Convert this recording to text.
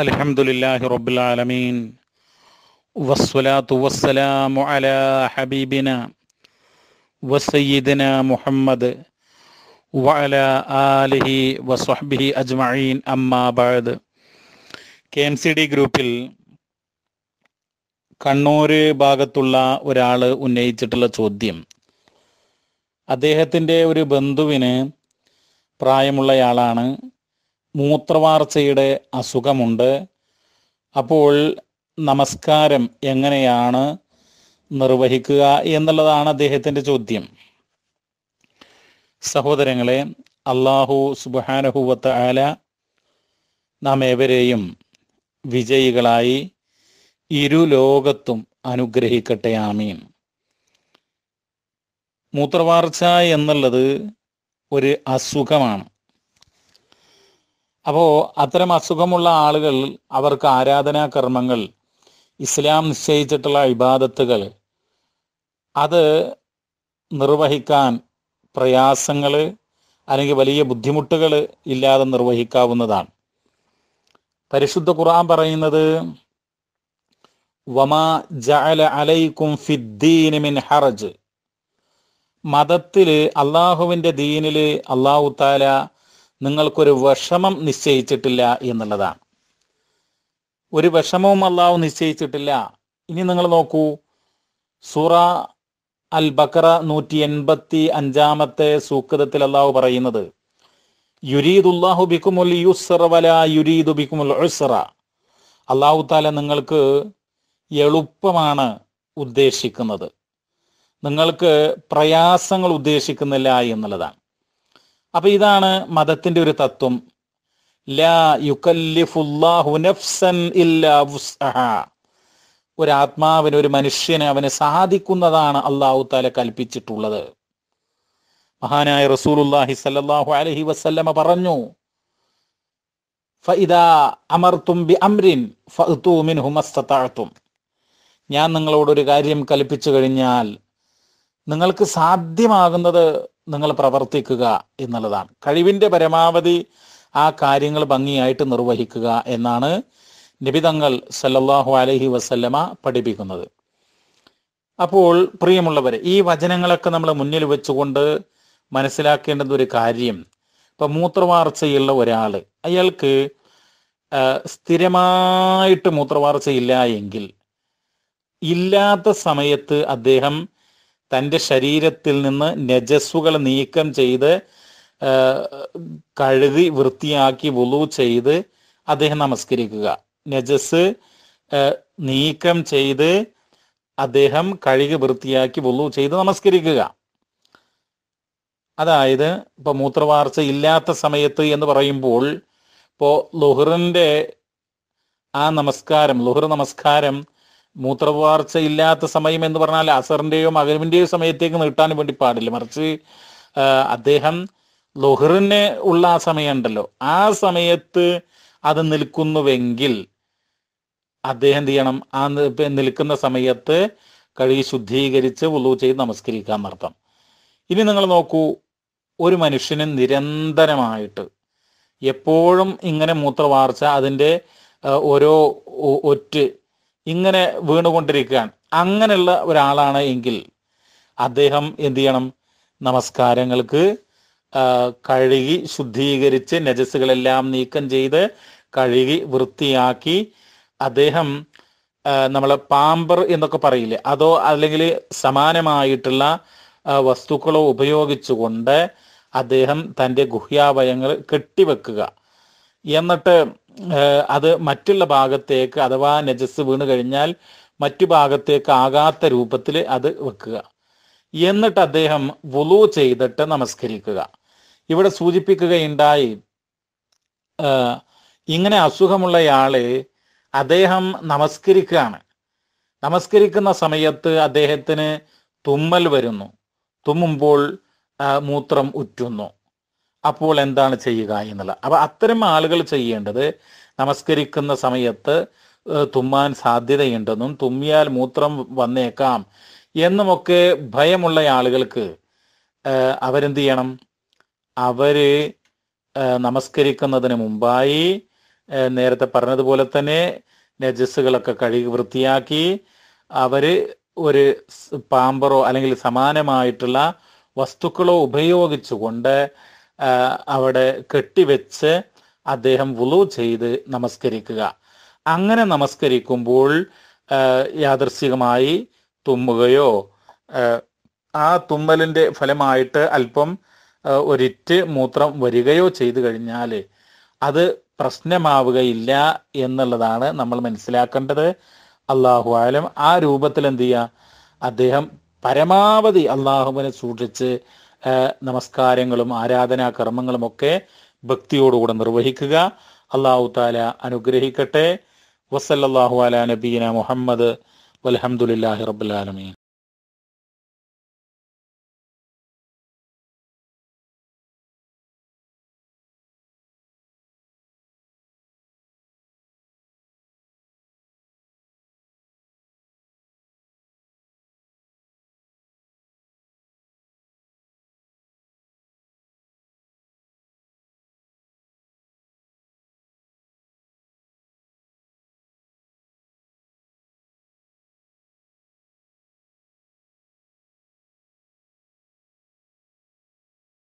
അലഹമുല്ലാഹി റബുലാലമീൻ ഹബീബിന വസയ്യിദിന മുഹമ്മദ് ആലിഹി വസ്വഹ്ബിഹി അജ്മീൻ അമ്മാബാദ് കെ എം സി ഡി ഗ്രൂപ്പിൽ കണ്ണൂര് ഭാഗത്തുള്ള ഒരാൾ ഉന്നയിച്ചിട്ടുള്ള ചോദ്യം അദ്ദേഹത്തിൻ്റെ ഒരു ബന്ധുവിന് പ്രായമുള്ളയാളാണ് മൂത്രവാർച്ചയുടെ അസുഖമുണ്ട് അപ്പോൾ നമസ്കാരം എങ്ങനെയാണ് നിർവഹിക്കുക എന്നുള്ളതാണ് അദ്ദേഹത്തിൻ്റെ ചോദ്യം സഹോദരങ്ങളെ അള്ളാഹു സുബാനഹുവത്ത് ആല നാം ഏവരെയും വിജയികളായി ഇരു ലോകത്തും അനുഗ്രഹിക്കട്ടെ ആമീൻ മൂത്രവാർച്ച എന്നുള്ളത് ഒരു അസുഖമാണ് അപ്പോൾ അത്തരം അസുഖമുള്ള ആളുകൾ അവർക്ക് ആരാധനാ കർമ്മങ്ങൾ ഇസ്ലാം നിശ്ചയിച്ചിട്ടുള്ള ഇബാദത്തുകൾ അത് നിർവഹിക്കാൻ പ്രയാസങ്ങൾ അല്ലെങ്കിൽ വലിയ ബുദ്ധിമുട്ടുകൾ ഇല്ലാതെ നിർവഹിക്കാവുന്നതാണ് പരിശുദ്ധ ഖുർആൻ പറയുന്നത് വമാ ജഅല അലൈക്കും ഫിദ്ദീൻ മിൻ ഹറജ് മതത്തിൽ അള്ളാഹുവിൻ്റെ ദീനിൽ അള്ളാഹു താല നിങ്ങൾക്കൊരു വിഷമം നിശ്ചയിച്ചിട്ടില്ല എന്നുള്ളതാണ് ഒരു വിഷമവും അള്ളാഹു നിശ്ചയിച്ചിട്ടില്ല ഇനി നിങ്ങൾ നോക്കൂ സൂറ അൽ ബക്കറ നൂറ്റി എൺപത്തി അഞ്ചാമത്തെ സൂക്കതത്തിൽ അള്ളാഹു പറയുന്നത് യുരീദുല്ലാഹു ബിക്കുമുൽ യുസ്റ വല യുരീദു ബിക്കുമുൽ ഉസ്റ അള്ളാഹു താല നിങ്ങൾക്ക് എളുപ്പമാണ് ഉദ്ദേശിക്കുന്നത് നിങ്ങൾക്ക് പ്രയാസങ്ങൾ ഉദ്ദേശിക്കുന്നില്ല എന്നുള്ളതാണ് അപ്പൊ ഇതാണ് മതത്തിന്റെ ഒരു തത്വം ലാ യുക്കല്ലിഫുല്ലാഹു നഫ്സൻ ഇല്ലാ ഒരു ആത്മാവിന് ഒരു മനുഷ്യന് അവന് സാധിക്കുന്നതാണ് അള്ളാഹു താല കൽപ്പിച്ചിട്ടുള്ളത് മഹാനായ റസൂലുല്ലാഹി സല്ലാഹു അലഹി വസ്ല്ലമ പറഞ്ഞു ഞാൻ നിങ്ങളോട് ഒരു കാര്യം കൽപ്പിച്ചു കഴിഞ്ഞാൽ നിങ്ങൾക്ക് സാധ്യമാകുന്നത് നിങ്ങൾ പ്രവർത്തിക്കുക എന്നുള്ളതാണ് കഴിവിൻ്റെ പരമാവധി ആ കാര്യങ്ങൾ ഭംഗിയായിട്ട് നിർവഹിക്കുക എന്നാണ് നിബിതങ്ങൾ സല്ലാഹു അലഹി വസല്ലമ പഠിപ്പിക്കുന്നത് അപ്പോൾ പ്രിയമുള്ളവർ ഈ വചനങ്ങളൊക്കെ നമ്മൾ മുന്നിൽ വെച്ചുകൊണ്ട് മനസ്സിലാക്കേണ്ടത് ഒരു കാര്യം ഇപ്പം മൂത്രവാർച്ചയുള്ള ഒരാൾ അയാൾക്ക് സ്ഥിരമായിട്ട് മൂത്രവാർച്ച ഇല്ല എങ്കിൽ ഇല്ലാത്ത സമയത്ത് അദ്ദേഹം തൻ്റെ ശരീരത്തിൽ നിന്ന് നജസ്സുകൾ നീക്കം ചെയ്ത് കഴുകി വൃത്തിയാക്കി വുളു ചെയ്ത് അദ്ദേഹം നമസ്കരിക്കുക നജസ് നീക്കം ചെയ്ത് അദ്ദേഹം കഴുകി വൃത്തിയാക്കി വുളു ചെയ്ത് നമസ്കരിക്കുക അതായത് ഇപ്പൊ മൂത്രവാർച്ച ഇല്ലാത്ത സമയത്ത് എന്ന് പറയുമ്പോൾ ഇപ്പോ ലുഹറിൻ്റെ ആ നമസ്കാരം ലുഹർ നമസ്കാരം മൂത്രവാർച്ചയില്ലാത്ത സമയം എന്ന് പറഞ്ഞാൽ അസറിന്റെയോ മകരവിൻ്റെയോ സമയത്തേക്ക് നീട്ടാൻ വേണ്ടി പാടില്ല മറിച്ച് അദ്ദേഹം ലൊഹറിന് ഉള്ള ആ സമയമുണ്ടല്ലോ ആ സമയത്ത് അത് നിൽക്കുന്നുവെങ്കിൽ അദ്ദേഹം എന്ത് ചെയ്യണം ആ നിൽക്കുന്ന സമയത്ത് കഴുകി ശുദ്ധീകരിച്ച് ഉള്ളു ചെയ്ത് നമസ്കരിക്കാൻ അർത്ഥം ഇനി നിങ്ങൾ നോക്കൂ ഒരു മനുഷ്യന് നിരന്തരമായിട്ട് എപ്പോഴും ഇങ്ങനെ മൂത്രവാർച്ച അതിൻ്റെ ഓരോ ഒറ്റ് ഇങ്ങനെ വീണുകൊണ്ടിരിക്കുകയാണ് അങ്ങനെയുള്ള ഒരാളാണ് എങ്കിൽ അദ്ദേഹം എന്തു ചെയ്യണം നമസ്കാരങ്ങൾക്ക് കഴുകി ശുദ്ധീകരിച്ച് നജസ്സുകളെല്ലാം നീക്കം ചെയ്ത് കഴുകി വൃത്തിയാക്കി അദ്ദേഹം നമ്മളെ പാമ്പർ എന്നൊക്കെ പറയില്ലേ അതോ അല്ലെങ്കിൽ സമാനമായിട്ടുള്ള വസ്തുക്കളോ ഉപയോഗിച്ചുകൊണ്ട് അദ്ദേഹം തൻ്റെ ഗുഹ്യാവയങ്ങൾ കെട്ടിവെക്കുക എന്നിട്ട് അത് മറ്റുള്ള ഭാഗത്തേക്ക് അഥവാ നജസ് വീണ് കഴിഞ്ഞാൽ മറ്റു ഭാഗത്തേക്ക് ആകാത്ത രൂപത്തിൽ അത് വെക്കുക എന്നിട്ട് അദ്ദേഹം വുളു ചെയ്തിട്ട് നമസ്കരിക്കുക ഇവിടെ സൂചിപ്പിക്കുകയുണ്ടായി ഇങ്ങനെ അസുഖമുള്ളയാളെ അദ്ദേഹം നമസ്കരിക്കുകയാണ് നമസ്കരിക്കുന്ന സമയത്ത് അദ്ദേഹത്തിന് തുമ്മൽ വരുന്നു തുമ്മുമ്പോൾ മൂത്രം ഉറ്റുന്നു അപ്പോൾ എന്താണ് ചെയ്യുക എന്നുള്ളത് അപ്പൊ അത്തരം ആളുകൾ ചെയ്യേണ്ടത് നമസ്കരിക്കുന്ന സമയത്ത് തുമ്മാൻ സാധ്യതയുണ്ടെന്നും തുമ്മിയാൽ മൂത്രം വന്നേക്കാം എന്നുമൊക്കെ ഭയമുള്ള ആളുകൾക്ക് അവരെന്ത് ചെയ്യണം അവര് നമസ്കരിക്കുന്നതിന് മുമ്പായി നേരത്തെ പറഞ്ഞതുപോലെ തന്നെ നജസ്സുകളൊക്കെ കഴുകി വൃത്തിയാക്കി അവര് ഒരു പാമ്പറോ അല്ലെങ്കിൽ സമാനമായിട്ടുള്ള വസ്തുക്കളോ ഉപയോഗിച്ചുകൊണ്ട് അവിടെ കെട്ടിവെച്ച് അദ്ദേഹം വുളു ചെയ്ത് നമസ്കരിക്കുക അങ്ങനെ നമസ്കരിക്കുമ്പോൾ യാദർശികമായി തുമ്മുകയോ ആ തുമ്മലിൻ്റെ ഫലമായിട്ട് അല്പം ഒരിറ്റ് മൂത്രം വരികയോ ചെയ്തു കഴിഞ്ഞാൽ അത് പ്രശ്നമാവുകയില്ല എന്നുള്ളതാണ് നമ്മൾ മനസ്സിലാക്കേണ്ടത് അള്ളാഹു ആലം ആ രൂപത്തിൽ എന്ത് ചെയ്യുക അദ്ദേഹം പരമാവധി അള്ളാഹുവിനെ സൂക്ഷിച്ച് നമസ്കാരങ്ങളും ആരാധനാ ഒക്കെ ഭക്തിയോടുകൂടെ നിർവഹിക്കുക അള്ളാഹു താല അനുഗ്രഹിക്കട്ടെ വസല്ലാഹു അല നബീന മുഹമ്മദ് വലഹമുല്ലാഹി റബുലാലമീൻ